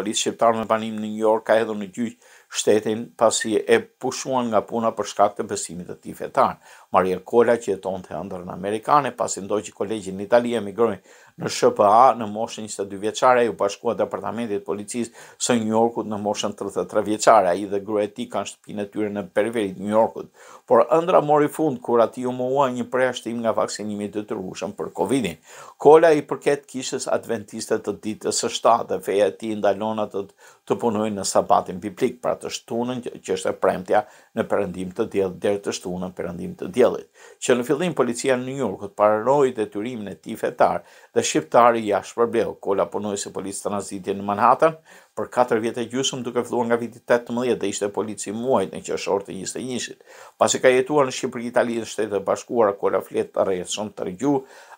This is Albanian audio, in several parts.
një shqiptar me banim në New York ka hedhur në gjyq shtetin pasi e pushuan nga puna për shkak të besimit të tij fetar. Maria Kola që jetonte ëndër në Amerikanë, pasi ndoqi kolegjin në Itali emigroi në SHPA në moshën 22 vjeçare, ai u bashkua departamentit të policisë së New Yorkut në moshën 33 vjeçare. Ai dhe gruaja e tij kanë shtëpinë e tyre në periferinë të New Yorkut, por ëndra mori fund kur ati u mohua një përjashtim nga vaksinimi detyrueshëm për Covidin. Kola i përket kishës adventiste të ditës së shtatë, feja e tij ndalon atë të, punojë në sabatin biblik. Pra të shtunën që, është e premtja në perëndim të diellit deri të shtunën në perëndim të diellit. Që në fillim policia në New York u paranoi detyrimin e tij fetar dhe shqiptari i jashtë përbleu, ku la punoi se polic tranziti në Manhattan për 4 vjetë e gjysëm duke filluar nga viti 18 dhe ishte polic i muajit në qershor të 21-shit. Pasi ka jetuar në Shqipëri, Itali dhe Shtetet e Bashkuara, ku flet rreth son të rregju,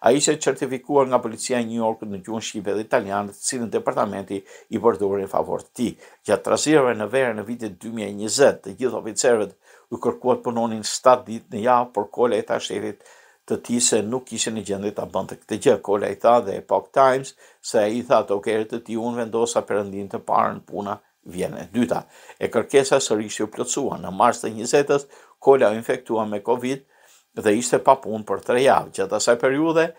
ai ishte certifikuar nga policia e New Yorkut në gjuhën shqipe dhe italiane, cilën departamenti i përdorën në favor të tij. Gjatë trazirave në verë në vitin 2020, të gjithë oficerët u kërkuat punonin 7 ditë në javë, por kole e ta shefit të ti se nuk ishe në gjendit të bënd të këtë gjë. Kole i tha dhe Epoch Times se i tha të okerit të ti unë vendosa përëndin të parën puna vjene dyta. E kërkesa sërish u plëcua. Në mars të njëzetës, kole u infektua me Covid dhe ishte pa punë për tre javë. Gjatë asaj periude,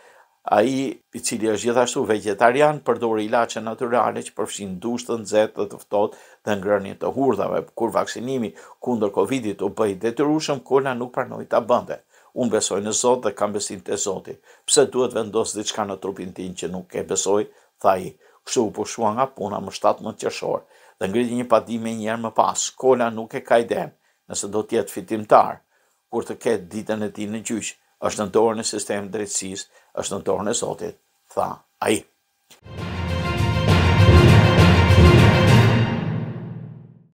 a i i cili është gjithashtu vegetarian, përdori ilaqe naturali që përfshin dushtën, zetë dhe të ftohtë dhe ngrënje të hurdhave, kur vaksinimi kundër Covidit u bëjt detyrushëm, kona nuk parnoj të bënde. Unë besoj në Zotë dhe kam besin të Zotë. Pse duhet vendosë diçka në trupin tin që nuk e besoj, tha i. Kështu u pushua nga puna më 7 më qëshorë dhe ngriti një padime njërë më pas. Kola nuk e ka idem nëse do tjetë fitimtar, kur të ketë ditën e ti në gjyqë është në torën e sistem drejtësisë, është në torën e sotit, tha aji.